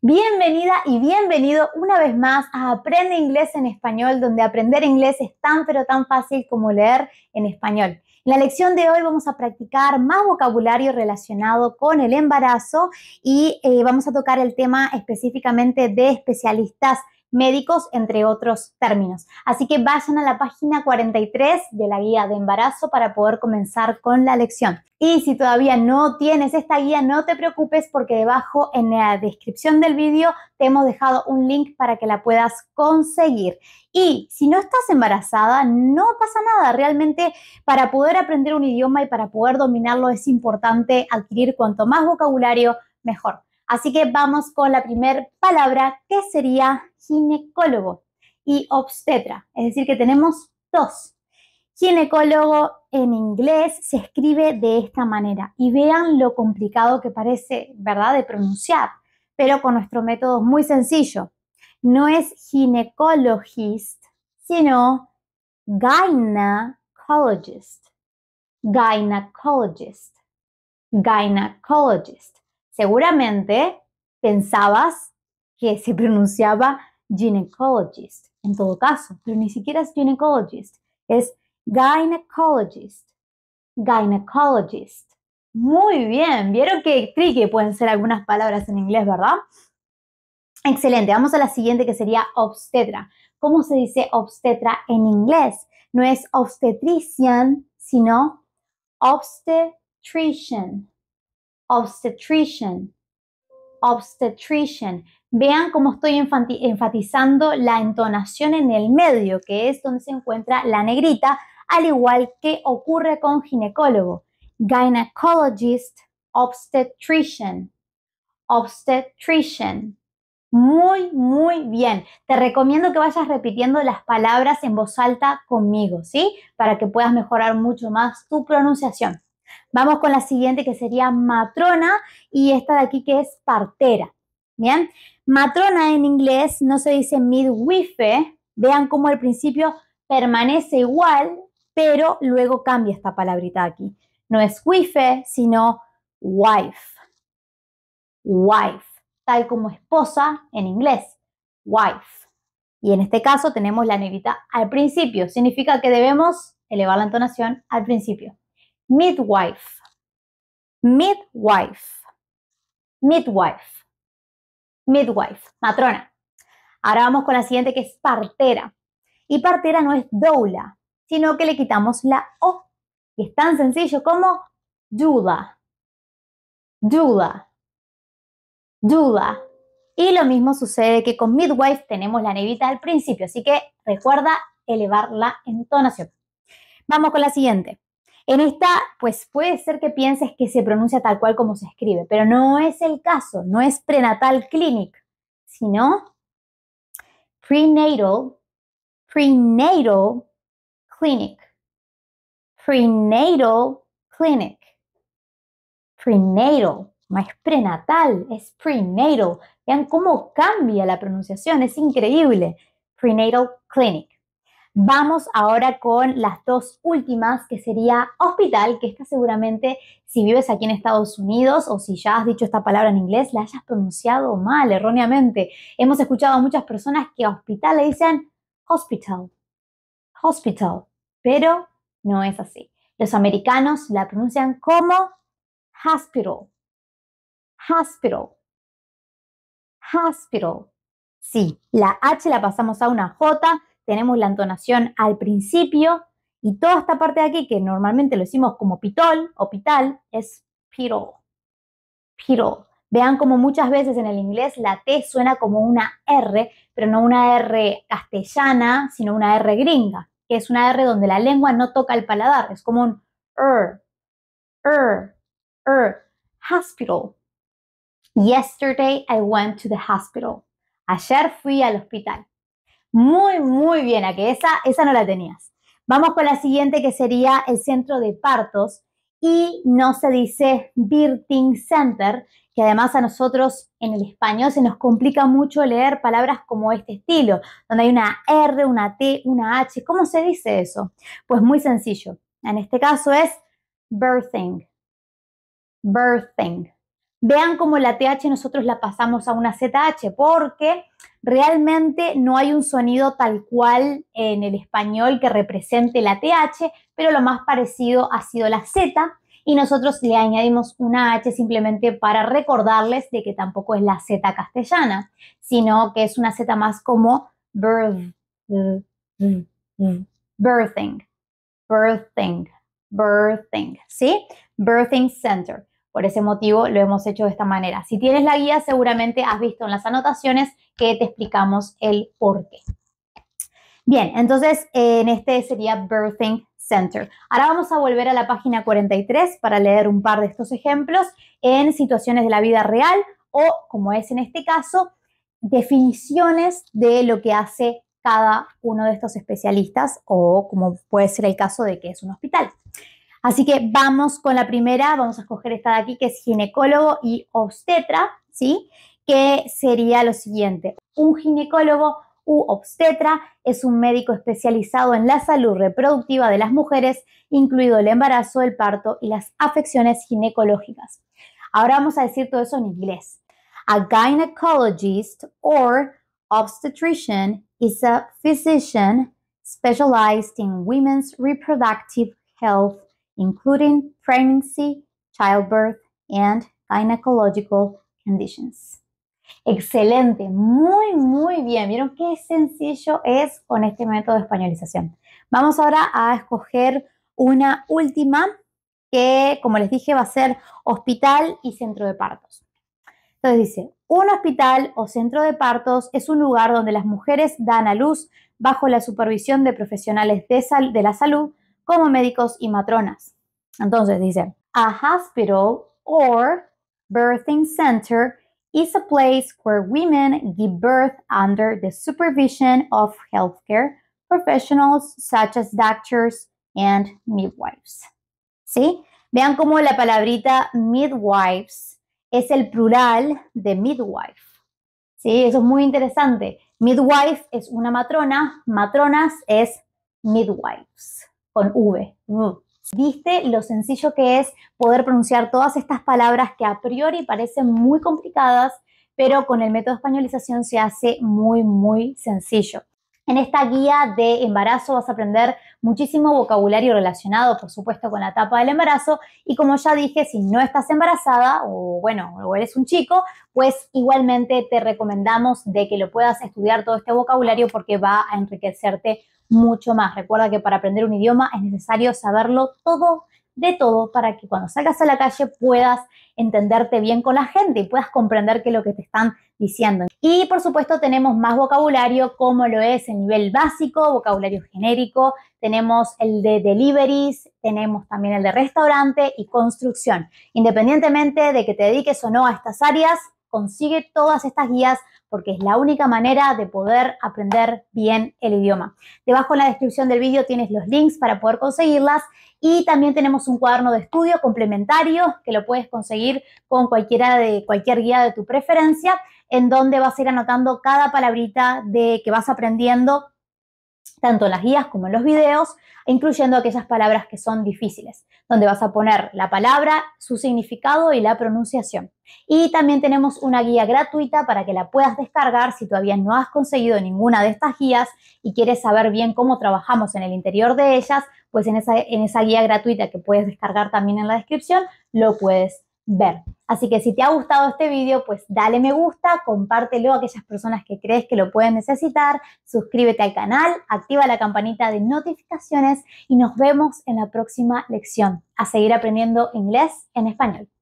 Bienvenida y bienvenido una vez más a Aprende Inglés en Español, donde aprender inglés es tan pero tan fácil como leer en español. En la lección de hoy vamos a practicar más vocabulario relacionado con el embarazo y eh, vamos a tocar el tema específicamente de especialistas médicos, entre otros términos. Así que vayan a la página 43 de la guía de embarazo para poder comenzar con la lección. Y si todavía no tienes esta guía, no te preocupes porque debajo en la descripción del vídeo te hemos dejado un link para que la puedas conseguir. Y si no estás embarazada, no pasa nada. Realmente para poder aprender un idioma y para poder dominarlo es importante adquirir cuanto más vocabulario, mejor. Así que vamos con la primera palabra que sería ginecólogo y obstetra. Es decir, que tenemos dos. Ginecólogo en inglés se escribe de esta manera y vean lo complicado que parece, ¿verdad?, de pronunciar, pero con nuestro método muy sencillo. No es ginecologist, sino gynecologist. Gynecologist. Gynecologist seguramente pensabas que se pronunciaba ginecologist en todo caso, pero ni siquiera es ginecologist, es gynecologist, gynecologist. Muy bien, vieron que tricky pueden ser algunas palabras en inglés, ¿verdad? Excelente, vamos a la siguiente que sería obstetra. ¿Cómo se dice obstetra en inglés? No es obstetrician, sino obstetrician obstetrician, obstetrician. Vean cómo estoy enfatizando la entonación en el medio, que es donde se encuentra la negrita, al igual que ocurre con ginecólogo. Gynecologist, obstetrician, obstetrician. Muy, muy bien. Te recomiendo que vayas repitiendo las palabras en voz alta conmigo, ¿sí? Para que puedas mejorar mucho más tu pronunciación. Vamos con la siguiente que sería matrona y esta de aquí que es partera. Bien, matrona en inglés no se dice midwife. Vean cómo al principio permanece igual, pero luego cambia esta palabrita aquí. No es wife, sino wife. Wife, tal como esposa en inglés. Wife. Y en este caso tenemos la negrita al principio. Significa que debemos elevar la entonación al principio midwife, midwife, midwife, midwife, matrona. Ahora vamos con la siguiente que es partera. Y partera no es doula, sino que le quitamos la O. Y es tan sencillo como doula, doula, doula. Y lo mismo sucede que con midwife tenemos la nevita al principio, así que recuerda elevar la entonación. Vamos con la siguiente. En esta, pues puede ser que pienses que se pronuncia tal cual como se escribe, pero no es el caso, no es prenatal clinic, sino prenatal, prenatal clinic, prenatal clinic, prenatal, no es prenatal, es prenatal. Vean cómo cambia la pronunciación, es increíble. Prenatal clinic. Vamos ahora con las dos últimas, que sería hospital, que esta seguramente si vives aquí en Estados Unidos o si ya has dicho esta palabra en inglés, la hayas pronunciado mal, erróneamente. Hemos escuchado a muchas personas que a hospital le dicen hospital, hospital, pero no es así. Los americanos la pronuncian como hospital, hospital, hospital. Sí, la H la pasamos a una J tenemos la entonación al principio y toda esta parte de aquí, que normalmente lo decimos como pitol o pital, es piro piro Vean como muchas veces en el inglés la T suena como una R, pero no una R castellana, sino una R gringa, que es una R donde la lengua no toca el paladar, es como un R, er, R, er, R, er, hospital. Yesterday I went to the hospital. Ayer fui al hospital. Muy, muy bien, a que esa, esa no la tenías. Vamos con la siguiente que sería el centro de partos y no se dice birthing center, que además a nosotros en el español se nos complica mucho leer palabras como este estilo, donde hay una R, una T, una H. ¿Cómo se dice eso? Pues muy sencillo. En este caso es birthing. Birthing. Vean cómo la TH nosotros la pasamos a una ZH, porque realmente no hay un sonido tal cual en el español que represente la TH, pero lo más parecido ha sido la Z y nosotros le añadimos una H simplemente para recordarles de que tampoco es la Z castellana, sino que es una Z más como birth, birthing, birthing, birthing, ¿sí? Birthing Center. Por ese motivo lo hemos hecho de esta manera. Si tienes la guía, seguramente has visto en las anotaciones que te explicamos el por qué. Bien, entonces eh, en este sería Birthing Center. Ahora vamos a volver a la página 43 para leer un par de estos ejemplos en situaciones de la vida real o, como es en este caso, definiciones de lo que hace cada uno de estos especialistas o como puede ser el caso de que es un hospital. Así que vamos con la primera, vamos a escoger esta de aquí que es ginecólogo y obstetra, ¿sí? Que sería lo siguiente, un ginecólogo u obstetra es un médico especializado en la salud reproductiva de las mujeres, incluido el embarazo, el parto y las afecciones ginecológicas. Ahora vamos a decir todo eso en inglés. A gynecologist or obstetrician is a physician specialized in women's reproductive health including pregnancy, childbirth, and gynecological conditions. Excelente, muy, muy bien. ¿Vieron qué sencillo es con este método de españolización? Vamos ahora a escoger una última que, como les dije, va a ser hospital y centro de partos. Entonces dice, un hospital o centro de partos es un lugar donde las mujeres dan a luz bajo la supervisión de profesionales de, de la salud como médicos y matronas. Entonces dice, a hospital or birthing center is a place where women give birth under the supervision of healthcare professionals such as doctors and midwives. ¿Sí? Vean cómo la palabrita midwives es el plural de midwife. ¿Sí? Eso es muy interesante. Midwife es una matrona, matronas es midwives con V. Mm. ¿Viste lo sencillo que es poder pronunciar todas estas palabras que a priori parecen muy complicadas, pero con el método de españolización se hace muy, muy sencillo. En esta guía de embarazo vas a aprender muchísimo vocabulario relacionado, por supuesto, con la etapa del embarazo. Y como ya dije, si no estás embarazada o bueno, o eres un chico, pues igualmente te recomendamos de que lo puedas estudiar todo este vocabulario porque va a enriquecerte mucho más. Recuerda que para aprender un idioma es necesario saberlo todo de todo para que cuando salgas a la calle puedas entenderte bien con la gente y puedas comprender qué es lo que te están diciendo. Y por supuesto tenemos más vocabulario como lo es el nivel básico, vocabulario genérico, tenemos el de deliveries, tenemos también el de restaurante y construcción. Independientemente de que te dediques o no a estas áreas, Consigue todas estas guías porque es la única manera de poder aprender bien el idioma. Debajo en la descripción del vídeo tienes los links para poder conseguirlas y también tenemos un cuaderno de estudio complementario que lo puedes conseguir con cualquiera de cualquier guía de tu preferencia, en donde vas a ir anotando cada palabrita de que vas aprendiendo tanto en las guías como en los videos, incluyendo aquellas palabras que son difíciles, donde vas a poner la palabra, su significado y la pronunciación. Y también tenemos una guía gratuita para que la puedas descargar si todavía no has conseguido ninguna de estas guías y quieres saber bien cómo trabajamos en el interior de ellas, pues en esa, en esa guía gratuita que puedes descargar también en la descripción, lo puedes ver. Así que si te ha gustado este vídeo, pues dale me gusta, compártelo a aquellas personas que crees que lo pueden necesitar, suscríbete al canal, activa la campanita de notificaciones y nos vemos en la próxima lección a seguir aprendiendo inglés en español.